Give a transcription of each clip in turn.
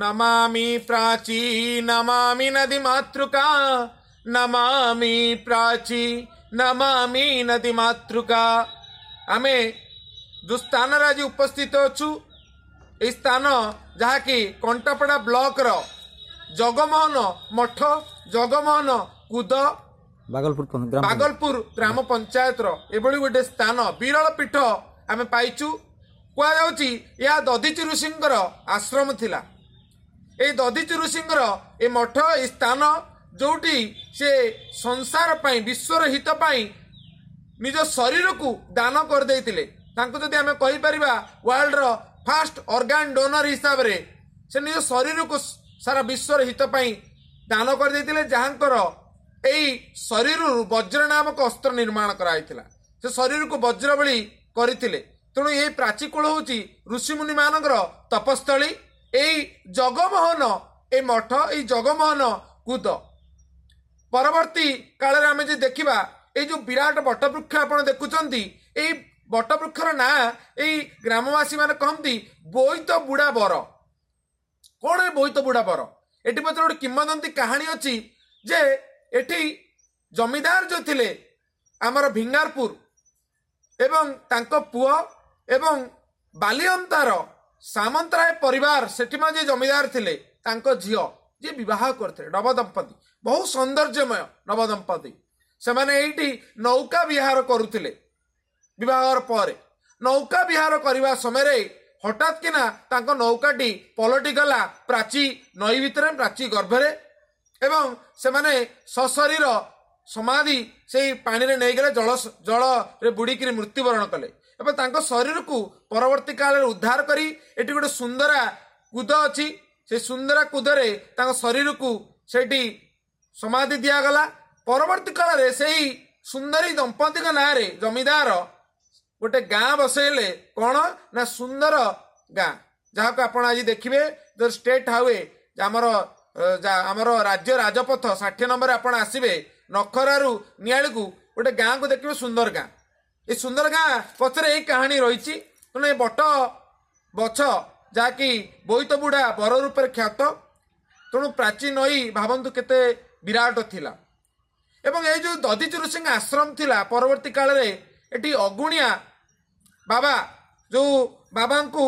నమామి ప్రాచీ నమామి నది మాతృక నమామి ప్రాచీ నమామి నది మాతృక ଆମେ ଯେଉଁ ସ୍ଥାନରେ ଆଜି ଉପସ୍ଥିତ ଅଛୁ ଏହି ସ୍ଥାନ ଯାହାକି କଣ୍ଟାପଡ଼ା ବ୍ଲକର ଜଗମୋହନ ମଠ ଜଗମୋହନ କୁଦ ବାଗଲପୁର ବାଗଲପୁର ଗ୍ରାମ ପଞ୍ଚାୟତର ଏଭଳି ଗୋଟେ ସ୍ଥାନ ବିରଳ ପୀଠ ଆମେ ପାଇଛୁ କୁହାଯାଉଛି ଏହା ଦଧିଚି ଋଷିଙ୍କର ଆଶ୍ରମ ଥିଲା ଏଇ ଦଧିଚି ଋଷିଙ୍କର ଏ ମଠ ଏ ସ୍ଥାନ ଯେଉଁଠି ସେ ସଂସାର ପାଇଁ ବିଶ୍ୱର ହିତ ପାଇଁ ନିଜ ଶରୀରକୁ ଦାନ କରିଦେଇଥିଲେ ତାଙ୍କୁ ଯଦି ଆମେ କହିପାରିବା ୱାର୍ଲଡ଼ର ଫାଷ୍ଟ ଅର୍ଗାନ ଡୋନର ହିସାବରେ ସେ ନିଜ ଶରୀରକୁ ସାରା ବିଶ୍ୱର ହିତ ପାଇଁ ଦାନ କରିଦେଇଥିଲେ ଯାହାଙ୍କର ଏଇ ଶରୀରରୁ ବଜ୍ର ନାମକ ଅସ୍ତ୍ର ନିର୍ମାଣ କରାଯାଇଥିଲା ସେ ଶରୀରକୁ ବଜ୍ର ଭଳି କରିଥିଲେ ତେଣୁ ଏହି ପ୍ରାଚୀକୂଳ ହେଉଛି ଋଷିମୁନିମାନଙ୍କର ତପସ୍ଥଳୀ এই ଜଗମୋହନ ଏ ମଠ ଏଇ ଜଗମୋହନ କୁଦ ପରବର୍ତ୍ତୀ କାଳରେ ଆମେ ଯଦି ଦେଖିବା ଏଇ ଯେଉଁ ବିରାଟ ବଟବୃକ୍ଷ ଆପଣ ଦେଖୁଛନ୍ତି ଏଇ ବଟବୃକ୍ଷର ନାଁ ଏଇ ଗ୍ରାମବାସୀମାନେ କହନ୍ତି ବୋଇତ ବୁଡ଼ା ବର କ'ଣ ଏ ବୋଇତ ବୁଡ଼ା ବର ଏଠି ମଧ୍ୟ ଗୋଟେ କିମ୍ବଦନ୍ତୀ କାହାଣୀ ଅଛି ଯେ ଏଠି ଜମିଦାର ଯେଉଁ ଥିଲେ ଆମର ଭିଙ୍ଗାରପୁର ଏବଂ ତାଙ୍କ ପୁଅ ଏବଂ ବାଲିଅନ୍ତାର ସାମନ୍ତରାୟ ପରିବାର ସେଠି ମଧ୍ୟ ଜମିଦାର ଥିଲେ ତାଙ୍କ ଝିଅ ଯିଏ ବିବାହ କରିଥିଲେ ନବଦମ୍ପତି ବହୁ ସୌନ୍ଦର୍ଯ୍ୟମୟ ନବଦମ୍ପତି ସେମାନେ ଏଇଠି ନୌକା ବିହାର କରୁଥିଲେ ବିବାହର ପରେ ନୌକା ବିହାର କରିବା ସମୟରେ ହଠାତ୍ କିନା ତାଙ୍କ ନୌକାଟି ପଲଟି ଗଲା ପ୍ରାଚୀ ନଈ ଭିତରେ ପ୍ରାଚୀ ଗର୍ଭରେ ଏବଂ ସେମାନେ ସଶରୀର ସମାଧି ସେଇ ପାଣିରେ ନେଇଗଲେ ଜଳ ଜଳରେ ବୁଡ଼ିକିରି ମୃତ୍ୟୁବରଣ କଲେ ଏବଂ ତାଙ୍କ ଶରୀରକୁ ପରବର୍ତ୍ତୀ କାଳରେ ଉଦ୍ଧାର କରି ଏଠି ଗୋଟେ ସୁନ୍ଦରା କୁଦ ଅଛି ସେ ସୁନ୍ଦରା କୁଦରେ ତାଙ୍କ ଶରୀରକୁ ସେଇଠି ସମାଧି ଦିଆଗଲା ପରବର୍ତ୍ତୀ କାଳରେ ସେଇ ସୁନ୍ଦରୀ ଦମ୍ପତିଙ୍କ ନାଁରେ ଜମିଦାର ଗୋଟେ ଗାଁ ବସେଇଲେ କ'ଣ ନା ସୁନ୍ଦର ଗାଁ ଯାହାକୁ ଆପଣ ଆଜି ଦେଖିବେ ଦ ଷ୍ଟେଟ୍ ହାଇୱେ ଆମର ଆମର ରାଜ୍ୟ ରାଜପଥ ଷାଠିଏ ନମ୍ବର ଆପଣ ଆସିବେ ନଖରାରୁ ନିଆଳିକୁ ଗୋଟେ ଗାଁକୁ ଦେଖିବେ ସୁନ୍ଦର ଗାଁ ଏ ସୁନ୍ଦର ଗାଁ ପଛରେ ଏହି କାହାଣୀ ରହିଛି ତେଣୁ ଏ ବଟ ବଛ ଯାହାକି ବୋଇତ ବୁଢ଼ା ବର ରୂପରେ ଖ୍ୟାତ ତେଣୁ ପ୍ରାଚୀ ନଈ ଭାବନ୍ତୁ କେତେ ବିରାଟ ଥିଲା ଏବଂ ଏଇ ଯେଉଁ ଦଧିଚୁରୁ ସିଂ ଆଶ୍ରମ ଥିଲା ପରବର୍ତ୍ତୀ କାଳରେ ଏଠି ଅଗୁଣିଆ ବାବା ଯେଉଁ ବାବାଙ୍କୁ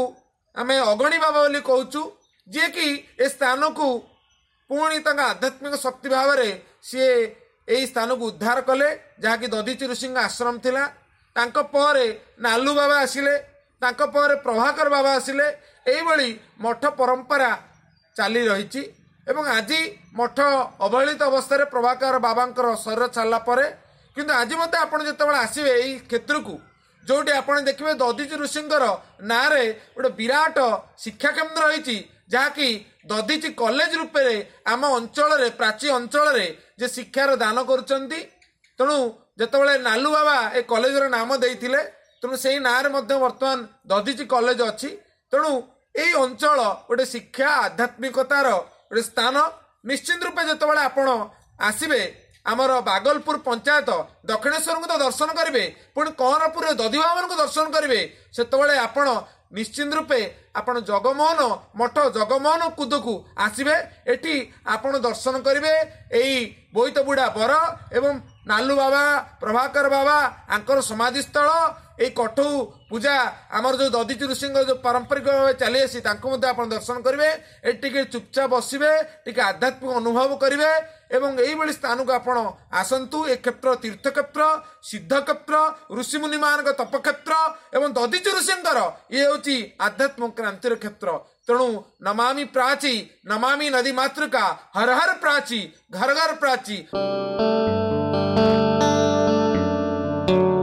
ଆମେ ଅଗଣୀ ବାବା ବୋଲି କହୁଛୁ ଯିଏକି ଏ ସ୍ଥାନକୁ ପୁଣି ତାଙ୍କ ଆଧ୍ୟାତ୍ମିକ ଶକ୍ତି ଭାବରେ ସିଏ ଏହି ସ୍ଥାନକୁ ଉଦ୍ଧାର କଲେ ଯାହାକି ଦଧିଚୁରୁ ସିଂ ଆଶ୍ରମ ଥିଲା ତାଙ୍କ ପରେ ନାଲୁ ବାବା ଆସିଲେ ତାଙ୍କ ପରେ ପ୍ରଭାକର ବାବା ଆସିଲେ ଏଇଭଳି ମଠ ପରମ୍ପରା ଚାଲି ରହିଛି ଏବଂ ଆଜି ମଠ ଅବହେଳିତ ଅବସ୍ଥାରେ ପ୍ରଭାକର ବାବାଙ୍କର ଶରୀର ଛାଡ଼ିଲା ପରେ କିନ୍ତୁ ଆଜି ମଧ୍ୟ ଆପଣ ଯେତେବେଳେ ଆସିବେ ଏହି କ୍ଷେତ୍ରକୁ ଯେଉଁଠି ଆପଣ ଦେଖିବେ ଦଧିଚି ଋଷିଙ୍କର ନାଁରେ ଗୋଟେ ବିରାଟ ଶିକ୍ଷାକେନ୍ଦ୍ର ରହିଛି ଯାହାକି ଦଧିଚି କଲେଜ ରୂପରେ ଆମ ଅଞ୍ଚଳରେ ପ୍ରାଚୀ ଅଞ୍ଚଳରେ ଯେ ଶିକ୍ଷାର ଦାନ କରୁଛନ୍ତି ତେଣୁ ଯେତେବେଳେ ନାଲୁ ବାବା ଏ କଲେଜର ନାମ ଦେଇଥିଲେ ତେଣୁ ସେଇ ନାଁରେ ମଧ୍ୟ ବର୍ତ୍ତମାନ ଦଧିଚି କଲେଜ ଅଛି ତେଣୁ ଏଇ ଅଞ୍ଚଳ ଗୋଟେ ଶିକ୍ଷା ଆଧ୍ୟାତ୍ମିକତାର ଗୋଟେ ସ୍ଥାନ ନିଶ୍ଚିତ ରୂପେ ଯେତେବେଳେ ଆପଣ ଆସିବେ ଆମର ବାଗଲପୁର ପଞ୍ଚାୟତ ଦକ୍ଷିଣେଶ୍ୱରଙ୍କୁ ତ ଦର୍ଶନ କରିବେ ପୁଣି କହଁରପୁର ଦଧିବାବାମାନଙ୍କୁ ଦର୍ଶନ କରିବେ ସେତେବେଳେ ଆପଣ ନିଶ୍ଚିନ୍ତ ରୂପେ ଆପଣ ଜଗମୋହନ ମଠ ଜଗମୋହନ କୁଦକୁ ଆସିବେ ଏଠି ଆପଣ ଦର୍ଶନ କରିବେ ଏଇ ବୋଇତ ବୁଢ଼ା ବର ଏବଂ ନାଲୁ ବାବା ପ୍ରଭାକର ବାବା ଆଙ୍କର ସମାଧି ସ୍ଥଳ ଏଇ କଠଉ ପୂଜା ଆମର ଯେଉଁ ଦଦିତି ଋଷିଙ୍କ ଯେଉଁ ପାରମ୍ପରିକ ଭାବେ ଚାଲିଆସି ତାଙ୍କୁ ମଧ୍ୟ ଆପଣ ଦର୍ଶନ କରିବେ ଏଠି ଟିକେ ଚୁପଚାପ ବସିବେ ଟିକେ ଆଧ୍ୟାତ୍ମିକ ଅନୁଭବ କରିବେ ଏବଂ ଏହିଭଳି ସ୍ଥାନକୁ ଆପଣ ଆସନ୍ତୁ ଏ କ୍ଷେତ୍ର ତୀର୍ଥକ୍ଷେତ୍ର ସିଦ୍ଧକ୍ଷେତ୍ର ଋଷିମୁନିମାନଙ୍କ ତପକ୍ଷେତ୍ର ଏବଂ ଦଦିଚି ଋଷିଙ୍କର ଇଏ ହେଉଛି ଆଧ୍ୟାତ୍ମ କ୍ରାନ୍ତିର କ୍ଷେତ୍ର ତେଣୁ ନମାମି ପ୍ରାଚୀ ନମାମି ନଦୀ ମାତୃକା ହର ହର ପ୍ରାଚୀ ଘର ଘର ପ୍ରାଚୀ Thank you.